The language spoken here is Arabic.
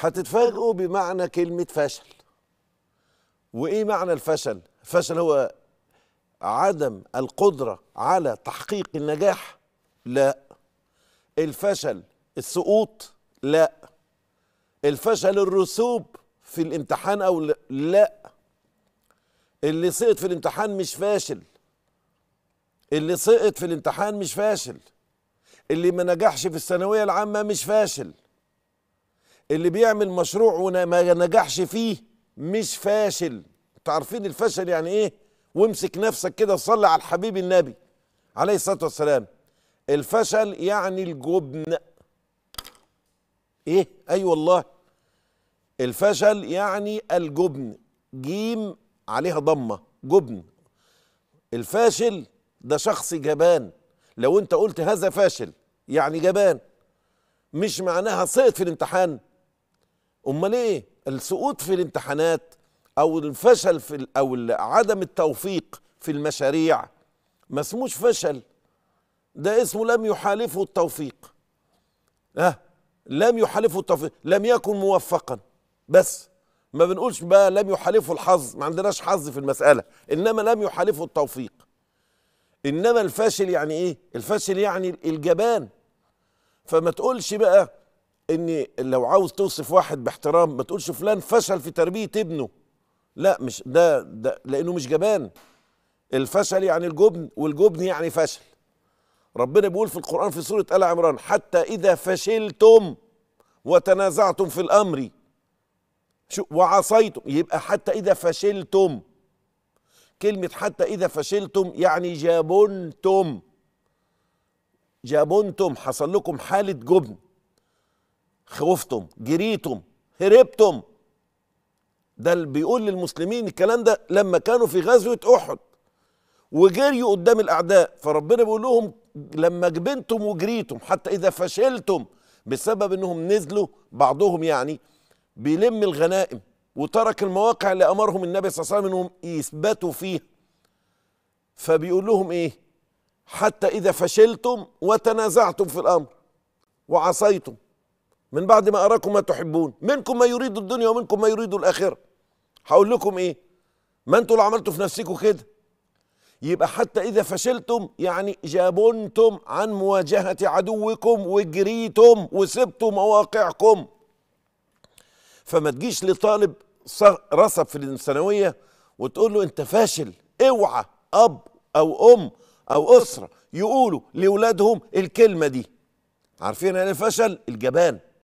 هتتفاجئوا بمعنى كلمة فشل وإيه معنى الفشل؟ الفشل هو عدم القدرة على تحقيق النجاح لا الفشل السقوط لا الفشل الرسوب في الامتحان أو لا اللي سقط في الامتحان مش فاشل اللي سقط في الامتحان مش فاشل اللي ما نجحش في الثانوية العامة مش فاشل اللي بيعمل مشروع وما نجحش فيه مش فاشل انتوا عارفين الفشل يعني ايه وامسك نفسك كده صلي على الحبيب النبي عليه الصلاه والسلام الفشل يعني الجبن ايه اي أيوة والله الفشل يعني الجبن جيم عليها ضمه جبن الفاشل ده شخص جبان لو انت قلت هذا فاشل يعني جبان مش معناها سقط في الامتحان امال ايه السقوط في الامتحانات او الفشل في او عدم التوفيق في المشاريع ما اسموش فشل ده اسمه لم يحالفه التوفيق ها لم يحالفه التوفيق لم يكن موفقا بس ما بنقولش بقى لم يحالفه الحظ ما عندناش حظ في المسألة إنما لم يحالفه التوفيق إنما الفاشل يعني إيه الفاشل يعني الجبان فما تقولش بقى ان لو عاوز توصف واحد باحترام ما تقولش فلان فشل في تربيه ابنه لا مش ده, ده لانه مش جبان الفشل يعني الجبن والجبن يعني فشل ربنا بيقول في القران في سوره ال عمران حتى اذا فشلتم وتنازعتم في الامر وعصيتم يبقى حتى اذا فشلتم كلمه حتى اذا فشلتم يعني جابنتم جابنتم حصل لكم حاله جبن خوفتم جريتم هربتم ده اللي بيقول للمسلمين الكلام ده لما كانوا في غزوة أحد وجريوا قدام الأعداء فربنا بيقول لهم لما جبنتم وجريتم حتى إذا فشلتم بسبب أنهم نزلوا بعضهم يعني بيلم الغنائم وترك المواقع اللي أمرهم النبي صلى الله عليه وسلم أنهم يثبتوا فيها فبيقول لهم إيه حتى إذا فشلتم وتنازعتم في الأمر وعصيتم من بعد ما أراكم ما تحبون منكم ما يريد الدنيا ومنكم ما يريد الآخرة هقول لكم إيه ما أنتوا اللي عملتوا في نفسكم كده يبقى حتى إذا فشلتم يعني جابنتم عن مواجهة عدوكم وجريتم وسبتم مواقعكم فما تجيش لطالب رسب في الثانوية وتقول له أنت فاشل اوعى أب أو أم أو أسرة يقولوا لأولادهم الكلمة دي عارفين يعني إيه فشل الجبان